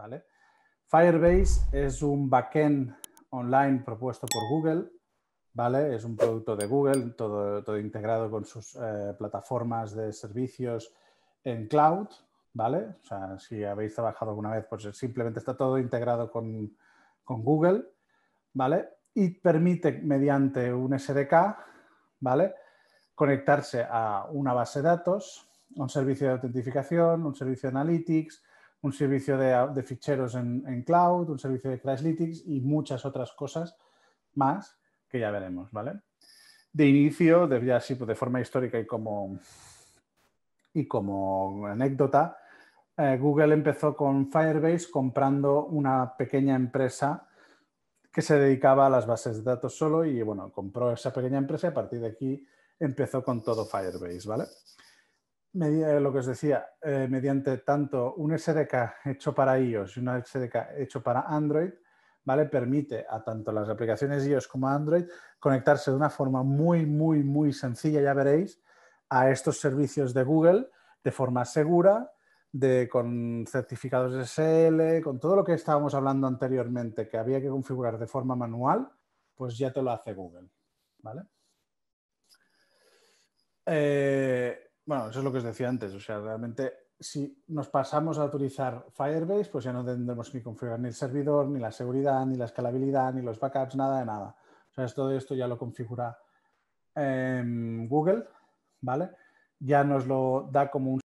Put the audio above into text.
¿vale? Firebase es un backend online propuesto por Google, ¿vale? Es un producto de Google, todo, integrado con sus eh, plataformas de servicios en cloud, ¿vale? O sea, si habéis trabajado alguna vez, pues simplemente está todo integrado con, con Google, ¿vale? Y permite mediante un SDK, ¿vale? Conectarse a una base de datos, un servicio de autentificación, un servicio de analytics, un servicio de, ficheros en, cloud, un servicio de Crashlytics y muchas otras cosas más que ya veremos, ¿vale? De inicio, de, de forma histórica y como, y como anécdota, eh, Google empezó con Firebase comprando una pequeña empresa que se dedicaba a las bases de datos solo y bueno, compró esa pequeña empresa y a partir de aquí empezó con todo Firebase, ¿vale? lo que os decía, eh, mediante tanto un SDK hecho para iOS y un SDK hecho para Android, ¿vale? Permite a tanto las aplicaciones iOS como Android conectarse de una forma muy, muy, muy sencilla, ya veréis, a estos servicios de Google de forma segura, de, con certificados SL, con todo lo que estábamos hablando anteriormente que había que configurar de forma manual, pues ya te lo hace Google, ¿vale? Eh, bueno, eso es lo que os decía antes. O sea, realmente, si nos pasamos a utilizar Firebase, pues ya no tendremos ni configurar ni el servidor, ni la seguridad, ni la escalabilidad, ni los backups, nada de nada. O sea, todo esto ya lo configura em, Google, ¿vale? Ya nos lo da como un